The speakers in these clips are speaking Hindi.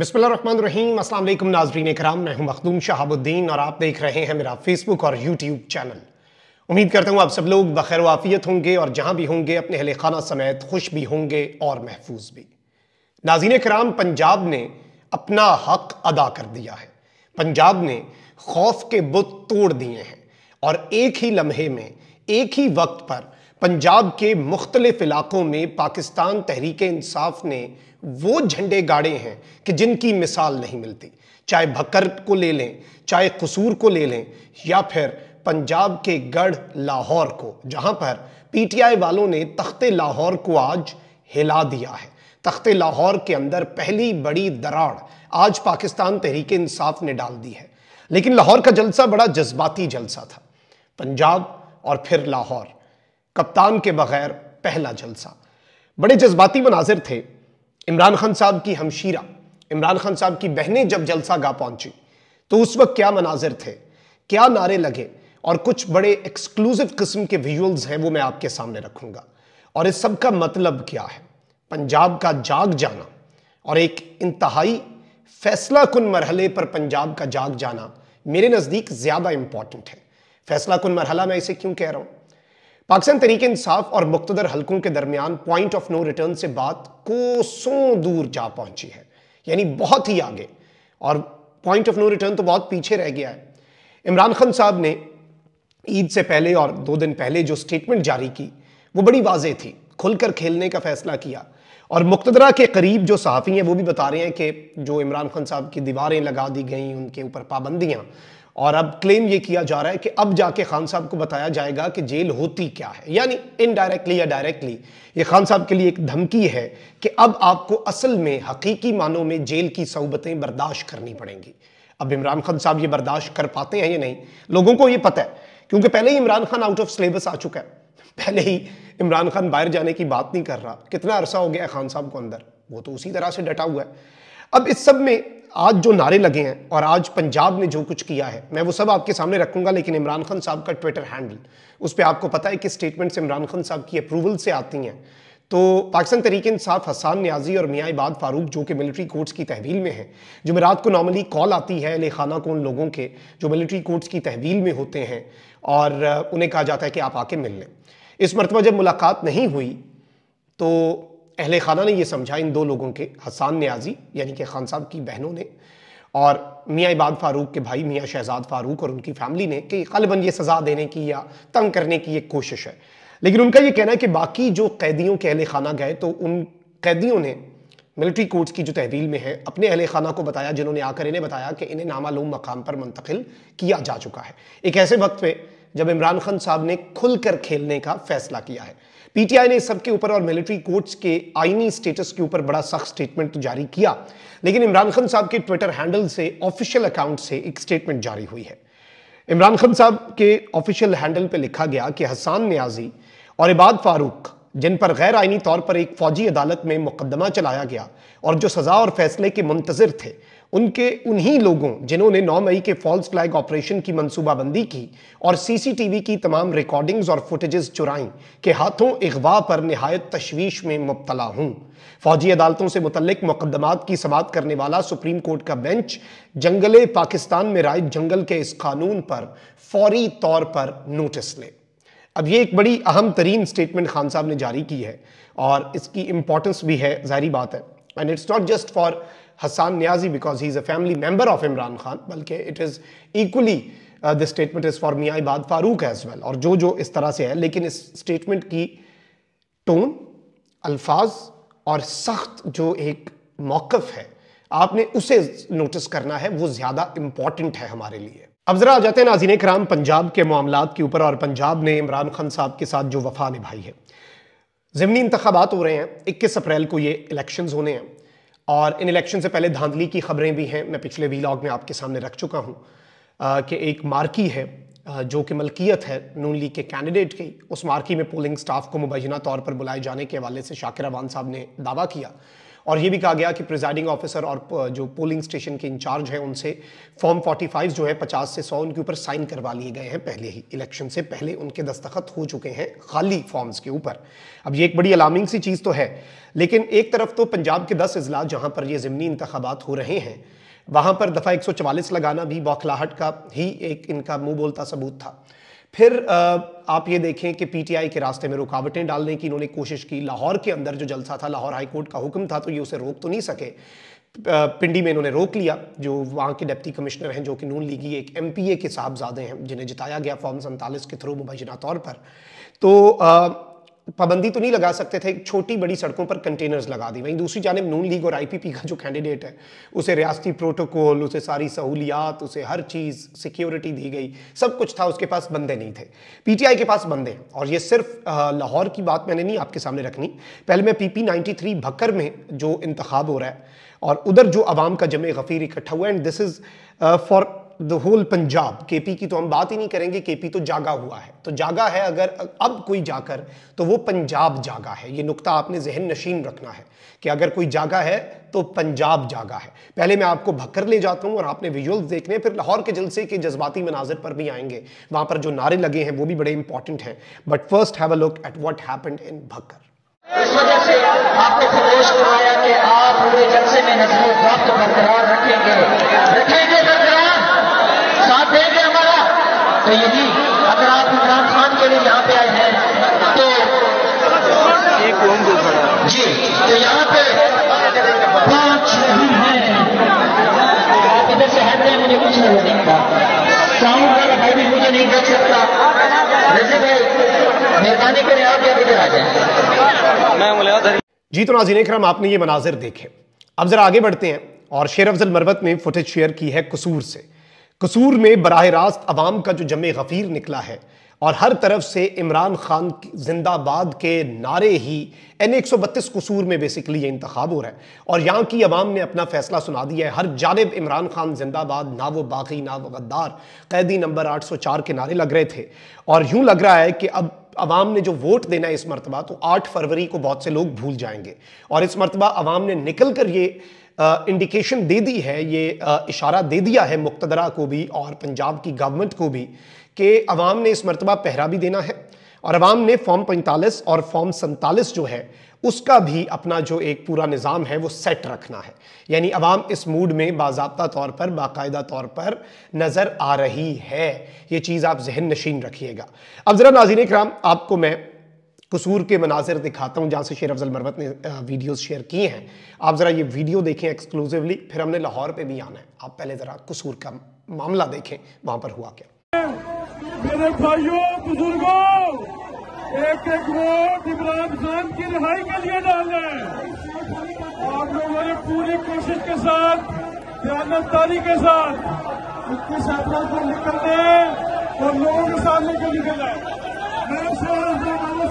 रहीम असल नाजरीन कराम मैं हूं मखदूम शहाबुद्दीन और आप देख रहे हैं मेरा फेसबुक और यूट्यूब चैनल उम्मीद करता हूं आप सब लोग बखैर वाफियत होंगे और जहां भी होंगे अपने अहल खाना समेत खुश भी होंगे और महफूज भी नाजीन कराम पंजाब ने अपना हक अदा कर दिया है पंजाब ने खौफ के बुत तोड़ दिए हैं और एक ही लम्हे में एक ही वक्त पर पंजाब के मुख्तलिफ इलाकों में पाकिस्तान तहरीक इंसाफ ने वो झंडे गाड़े हैं कि जिनकी मिसाल नहीं मिलती चाहे भक्कर को ले लें चाहे कसूर को ले लें या फिर पंजाब के गढ़ लाहौर को जहां पर पीटीआई वालों ने तख्ते लाहौर को आज हिला दिया है तख्ते लाहौर के अंदर पहली बड़ी दराड़ आज पाकिस्तान तहरीक इंसाफ ने डाल दी है लेकिन लाहौर का जलसा बड़ा जज्बाती जलसा था पंजाब और फिर लाहौर कप्तान के बगैर पहला जलसा बड़े जज्बाती मनाजिर थे इमरान खान साहब की हमशीरा इमरान खान साहब की बहनें जब जलसा गा पहुंची तो उस वक्त क्या मनाजिर थे क्या नारे लगे और कुछ बड़े एक्सक्लूसिव किस्म के विजुअल्स हैं वो मैं आपके सामने रखूंगा और इस सब का मतलब क्या है पंजाब का जाग जाना और एक इंतहाई फैसला कन मरहले पर पंजाब का जाग जाना मेरे नज़दीक ज़्यादा इम्पॉर्टेंट है फैसला कन मरहला मैं इसे क्यों कह रहा हूँ पाकिस्तान तरीके इंसाफ और मुख्तर हलकों के दरमियान पॉइंट ऑफ नो रिटर्न से बात कोसों दूर जा पहुंची है यानी बहुत ही आगे और पॉइंट ऑफ नो रिटर्न तो बहुत पीछे रह गया है इमरान खान साहब ने ईद से पहले और दो दिन पहले जो स्टेटमेंट जारी की वो बड़ी वाजे थी खुलकर खेलने का फैसला किया और मुक्तदरा के करीब जो सहाफ़ी हैं वो भी बता रहे हैं कि जो इमरान खान साहब की दीवारें लगा दी गई उनके ऊपर पाबंदियाँ और अब क्लेम ये किया जा रहा है कि अब जाके खान साहब को बताया जाएगा कि जेल होती क्या है यानी इनडायरेक्टली या डायरेक्टली ये खान साहब के लिए एक धमकी है कि अब आपको असल में हकीकी मानों में जेल की सहूबतें बर्दाश्त करनी पड़ेंगी अब इमरान खान साहब ये बर्दाश्त कर पाते हैं या नहीं लोगों को ये पता है क्योंकि पहले ही Imran Khan out of syllabus आ चुका है पहले ही इमरान खान बाहर जाने की बात नहीं कर रहा कितना अरसा हो गया है खान साहब को अंदर वो तो उसी तरह से डटा हुआ है अब इस सब में आज जो नारे लगे हैं और आज पंजाब ने जो कुछ किया है मैं वो सब आपके सामने रखूंगा लेकिन इमरान खान साहब का ट्विटर हैंडल उस पर आपको पता है कि स्टेटमेंट्स इमरान खान साहब की अप्रूवल से आती हैं तो पाकिस्तान तरीक इंसाफ हसान न्याजी और मियाँ इबाद फारूक जो कि मिलिट्री कोर्ट्स की तहवील में हैं जुमेरात को नॉर्मली कॉल आती है खाना को उन लोगों के जो मिलिट्री कोर्ट्स की तहवील में होते हैं और उन्हें कहा जाता है कि आप आके मिल लें इस मरतबा जब मुलाकात नहीं हुई तो अहल खाना ने यह समझा इन दो लोगों के हसान न्याजी यानी कि खान साहब की बहनों ने और मियाँ इबाद फारूक के भाई मियाँ शहजाद फारूक और उनकी फैमिली ने कि गलबन ये सज़ा देने की या तंग करने की एक कोशिश है लेकिन उनका ये कहना है कि बाकी जो कैदियों के अहल खाना गए तो उन कैदियों ने मिलिट्री कोर्ट्स की जो तहवील में है अपने अहल खाना को बताया जिन्होंने आकर इन्हें बताया कि इन्हें नामालूम मकाम पर मुंतकिल किया जा चुका है एक ऐसे वक्त में जब इमरान खान साहब ने खुलकर खेलने का फैसला किया है पीटीआई ने सबके ऊपर और मिलिट्री कोर्ट्स के आईनी स्टेटस के ऊपर बड़ा सख्त स्टेटमेंट तो जारी किया लेकिन इमरान खान साहब के ट्विटर हैंडल से ऑफिशियल अकाउंट से एक स्टेटमेंट जारी हुई है इमरान खान साहब के ऑफिशियल हैंडल पर लिखा गया कि हसान न्याजी और इबाद फारूक जिन पर गैर आईनी तौर पर एक फौजी अदालत में मुकदमा चलाया गया और जो सजा और फैसले के मुंतजर थे उनके उन्हीं लोगों जिन्होंने 9 मई के फॉल्स फ्लैग ऑपरेशन की मंसूबाबंदी की और सीसीटीवी की तमाम रिकॉर्डिंग्स और फुटेजेस चुराई के हाथों अगवा पर नहायत तशवीश में मुबतला हूं फौजी अदालतों से मुतलक मुकदमात की समात करने वाला सुप्रीम कोर्ट का बेंच जंगल पाकिस्तान में राय जंगल के इस कानून पर फौरी तौर पर नोटिस ले अब ये एक बड़ी अहम तरीन स्टेटमेंट खान साहब ने जारी की है और इसकी इंपॉर्टेंस भी है जाहरी बात है and it's not just for Hassan Niazi because he's a family member of Imran Khan बल्कि it is equally this statement is for Mian Ibad Farooq as well और जो जो इस तरह से है लेकिन इस स्टेटमेंट की टोन अल्फाज और सख्त जो एक मौकफ है आपने उसे नोटिस करना है वो ज़्यादा इम्पॉर्टेंट है हमारे लिए अब ज़रा आ जाते हैं नाजीन कराम पंजाब के मामला के ऊपर और पंजाब ने इमरान खान साहब के साथ जो वफा निभाई है ज़मनी इंतबात हो रहे हैं इक्कीस अप्रैल को ये इलेक्शन होने हैं और इन इलेक्शन से पहले धांधली की खबरें भी हैं मैं पिछले वीलॉग में आपके सामने रख चुका हूँ कि एक मार्की है जो कि मलकियत है नून लीग के कैंडिडेट की उस मार्की में पोलिंग स्टाफ को मुबैना तौर पर बुलाए जाने के हवाले से शाकिर अवान साहब ने दावा किया और ये भी कहा गया कि प्रिजाइडिंग ऑफिसर और जो पोलिंग स्टेशन के इंचार्ज हैं उनसे फॉर्म 45 जो है 50 से 100 उनके ऊपर साइन करवा लिए गए हैं पहले ही इलेक्शन से पहले उनके दस्तखत हो चुके हैं खाली फॉर्म्स के ऊपर अब ये एक बड़ी अलार्मिंग सी चीज़ तो है लेकिन एक तरफ तो पंजाब के दस अजला जहाँ पर ये ज़मनी इंतबात हो रहे हैं वहाँ पर दफ़ा एक लगाना भी बौखलाहट का ही एक इनका मुंह बोलता सबूत था फिर आप ये देखें कि पीटीआई के रास्ते में रुकावटें डालने की इन्होंने कोशिश की लाहौर के अंदर जो जलसा था लाहौर हाई कोर्ट का हुक्म था तो ये उसे रोक तो नहीं सके पिंडी में इन्होंने रोक लिया जो वहाँ के डिप्टी कमिश्नर हैं जो कि नून लीगी एक एम के साहबजादे हैं जिन्हें जिताया गया फॉर्म सैंतालीस के थ्रू मुबैना तौर पर तो आ, पाबंदी तो नहीं लगा सकते थे छोटी बड़ी सड़कों पर कंटेनर्स लगा दी वहीं दूसरी जानब नून लीग और आईपीपी का जो कैंडिडेट है उसे रियासती प्रोटोकॉल उसे सारी सहूलियात उसे हर चीज़ सिक्योरिटी दी गई सब कुछ था उसके पास बंदे नहीं थे पीटीआई के पास बंदे और ये सिर्फ लाहौर की बात मैंने नहीं आपके सामने रखनी पहले मैं पी पी नाइन्टी भक्कर में जो इंतखब हो रहा है और उधर जो आवाम का जमे गफीर इकट्ठा हुआ and this is for the whole Punjab KP की तो हम बात ही नहीं करेंगे केपी तो जागा हुआ है तो जागा है अगर अब कोई जाकर तो वो पंजाब जागा है ये नुक्ता आपने जहन नशीन रखना है कि अगर कोई जागा है तो पंजाब जागा है पहले मैं आपको भक्कर ले जाता हूँ और आपने विजुअल्स देखने फिर लाहौर के जलसे के जज्बाती मनाजर पर भी आएंगे वहाँ पर जो नारे लगे हैं वो भी बड़े इंपॉर्टेंट हैं but first have a look at what happen in Bhakkar इस वजह से आपको खरोश कराया कि आप पूरे जलसे में नजर बरकरार रखेंगे रखेंगे साथ देंगे हमारा तो जी अगर आप इमरान खान के लिए यहाँ पे आए हैं तो एक जी तो यहाँ पे पांच नहीं आप इधर से हट रहे हैं मुझे कुछ नहीं दिखता साउंड वाला भाई भी मुझे नहीं देख सकता वैसे भाई मेहरबानी करें आप यहाँ इधर आ जाए मैं जी तो नाजीन क्रम आपने ये मनाजिर देखे अब जरा आगे बढ़ते हैं और शेर अफजल मरवत ने फुटेज शेयर की है कसूर से कसूर में बरह रास्त आवाम का जो जम गफीर निकला है और हर तरफ से इमरान खान जिंदाबाद के नारे ही एन एक सौ बत्तीस कसूर में बेसिकली ये इंतखब हो रहा है और यहाँ की आवाम ने अपना फैसला सुना दिया है हर जानब इमरान खान जिंदाबाद ना वो बाकी ना वो गद्दार कैदी नंबर आठ सौ चार के नारे लग रहे थे और यूँ लग रहा है कि अब अवाम ने जो वोट देना है इस मरतबा तो 8 फरवरी को बहुत से लोग भूल जाएंगे और इस मरतबा अवाम ने निकल कर ये इंडिकेशन दे दी है ये आ, इशारा दे दिया है मुक्तदरा को भी और पंजाब की गवर्नमेंट को भी कि अवाम ने इस मरतबा पहरा भी देना है और अवाम ने फॉर्म पैंतालीस और फॉर्म सैंतालीस जो है उसका भी अपना जो एक पूरा निज़ाम है वो सेट रखना है यानी अवाम इस मूड में बाबा तौर पर बाकायदा तौर पर नज़र आ रही है ये चीज़ आप जहन नशीन रखिएगा अब ज़रा नाजीन कराम आपको मैं कसूर के मनाजिर दिखाता हूँ जहाँ से शेर अफजल मरवत ने वीडियोज़ शेयर किए हैं आप ज़रा ये वीडियो देखें एक्सक्लूसिवली फिर हमने लाहौर पर भी आना है आप पहले ज़रा कसूर का मामला देखें वहाँ पर हुआ क्या मेरे भाइयों बुजुर्गों एक एक वोट इमरान खान की रिहाई के लिए रहे हैं आप लोगों ने पूरी कोशिश के साथ ज्ञानदारी के साथ इक्कीस अप्रैल को निकलने और लोगों के सामने को निकल जाए मेरा साहब को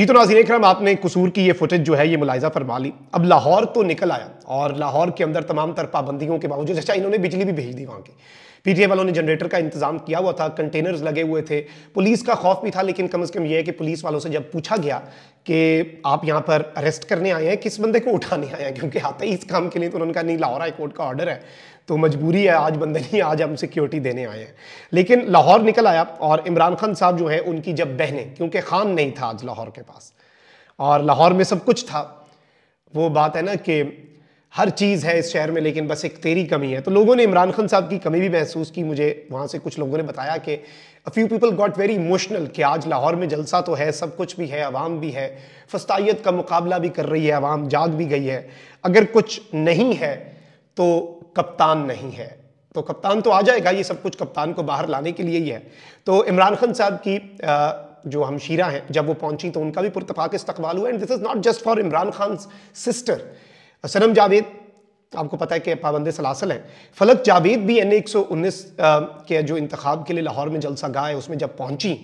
जी तो नाजीन करम आपने कसूर की ये फुटेज जो है ये मुलायजा फरमा ली अब लाहौर तो निकल आया और लाहौर के अंदर तमाम तर पाबंदियों के बावजूद अच्छा इन्होंने बिजली भी भेज दी वहाँ की पीटीए वालों ने जनरेटर का इंतजाम किया हुआ था कंटेनर्स लगे हुए थे पुलिस का खौफ भी था लेकिन कम अज कम यह है कि पुलिस वालों से जब पूछा गया कि आप यहाँ पर अरेस्ट करने आए हैं किस बंदे को उठाने आए हैं क्योंकि आता ही इस काम के लिए तो उन्होंने कहा नहीं लाहौर हाई कोर्ट का ऑर्डर है तो मजबूरी है आज बंदे नहीं आज हम सिक्योरिटी देने आए हैं लेकिन लाहौर निकल आया और इमरान खान साहब जो हैं उनकी जब बहने क्योंकि खान नहीं था आज लाहौर के पास और लाहौर में सब कुछ था वो बात है ना कि हर चीज़ है इस शहर में लेकिन बस एक तेरी कमी है तो लोगों ने इमरान खान साहब की कमी भी महसूस की मुझे वहाँ से कुछ लोगों ने बताया कि a few people got very emotional कि आज लाहौर में जलसा तो है सब कुछ भी है आवाम भी है फस्ताइत का मुकाबला भी कर रही है आवाम जाग भी गई है अगर कुछ नहीं है तो कप्तान नहीं है तो कप्तान तो आ जाएगा ये सब कुछ कप्तान को बाहर लाने के लिए ही है तो इमरान खान साहब की जो हमशीरा हैं जब वो पहुंची तो उनका भी पुरतफाक इस्तकबाल हुआ and this is not just for Imran Khan sister Sanam Javed आपको पता है कि पाबंद सलासल है फलक जावेद भी एन ए के जो इंतखब के लिए लाहौर में जलसा गाय है उसमें जब पहुंची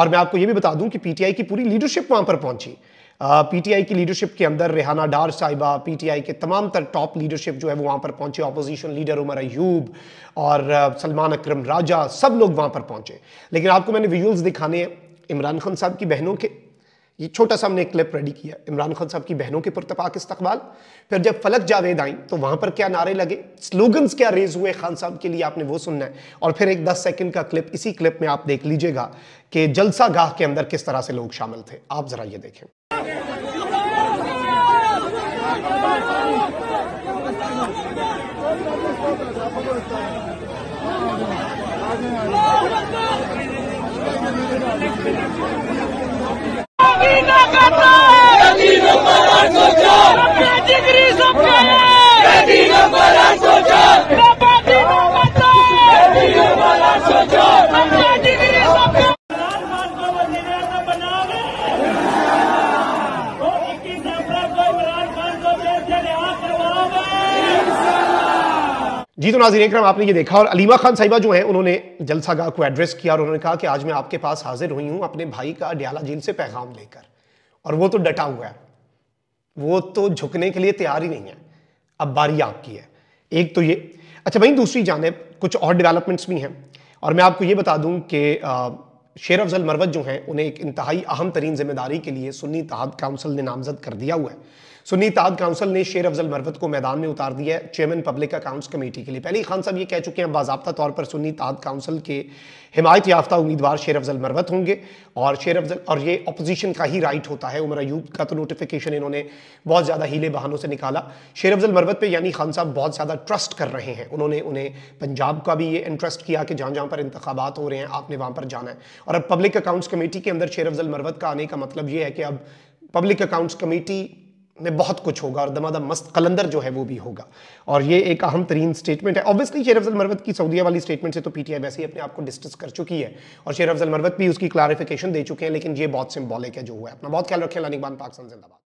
और मैं आपको यह भी बता दूं कि पीटीआई की पूरी लीडरशिप वहां पर पहुंची पीटीआई की लीडरशिप के अंदर रेहाना डार साहिबा पीटीआई के तमाम तर टॉप लीडरशिप जो है वो वहाँ पर पहुंचे ऑपोजिशन लीडर उमर अयूब और सलमान अक्रम राजा सब लोग वहाँ पर पहुंचे लेकिन आपको मैंने विजुअल्स दिखाने हैं इमरान खान साहब की बहनों के ये छोटा सा हमने क्लिप रेडी किया इमरान खान साहब की बहनों के पुरतपाक इस्तकबाल फिर जब फलक जावेद आई तो वहां पर क्या नारे लगे स्लोगन्स क्या रेज हुए खान साहब के लिए आपने वो सुनना है और फिर एक 10 सेकंड का क्लिप इसी क्लिप में आप देख लीजिएगा कि जलसा गाह के अंदर किस तरह से लोग शामिल थे आप जरा ये देखें ¡Camino, Gatón! para escuchar! जी तो नाजिर कराम आपने ये देखा और अलीमा खान साहिबा जो है उन्होंने जलसा को एड्रेस किया और उन्होंने कहा कि आज मैं आपके पास हाजिर हुई हूँ अपने भाई का डयाला जेल से पैगाम लेकर और वो तो डटा हुआ है वो तो झुकने के लिए तैयार ही नहीं है अब बारी आपकी है एक तो ये अच्छा भाई दूसरी जानब कुछ और डेवलपमेंट्स भी हैं और मैं आपको ये बता दूँ कि शेर अफजल मरवत जो हैं उन्हें एक इंतहाई अहम तरीन जिम्मेदारी के लिए सुन्नी तहद काउंसिल ने नामजद कर दिया हुआ है सुन्नी ताद काउंसिल ने शेर अफजल मरवत को मैदान में उतार दिया है चेयरमैन पब्लिक अकाउंट्स कमेटी के लिए पहले खान साहब ये कह चुके हैं बाबा तौर पर सुनीत ताद काउंसिल के हिमायत याफ्ता उम्मीदवार शेर अफजल मरवत होंगे और शेर अफजल और ये अपोजिशन का ही राइट होता है उमर अयूब का तो नोटिफिकेशन इन्होंने बहुत ज़्यादा हीले बहानों से निकाला शेर अफजल मरवत पर यानी खान साहब बहुत ज़्यादा ट्रस्ट कर रहे हैं उन्होंने उन्हें पंजाब का भी ये इंट्रस्ट किया कि जहाँ जहाँ पर इंतबात हो रहे हैं आपने वहाँ पर जाना है और अब पब्लिक अकाउंट्स कमेटी के अंदर शेर अफजल मरवत का आने का मतलब ये है कि अब पब्लिक अकाउंट्स कमेटी મે બહુત કુછ હોગા ઓર દમદમ મસ્ત કલંદર જો હે વો ભી હોગા ઓર યે એક અહમતરીન સ્ટેટમેન્ટ હે ઓબવિયસલી શેરફઝલ મરવત કી સાઉદિયા વાલી સ્ટેટમેન્ટ સે તો પીટીઆઈ વાસીય અપને આપકો ડિસ્કસ કર ચૂકી હે ઓર શેરફઝલ મરવત ભી ઉસકી ક્લારિફિકેશન દે ચૂકે હે લેકિન યે બહુત સિમ્બોલિક હે જો હુઆ હે અપના બહુત કલ રખેલા નિકબાન પાકિસ્તાન જિંદાબાદ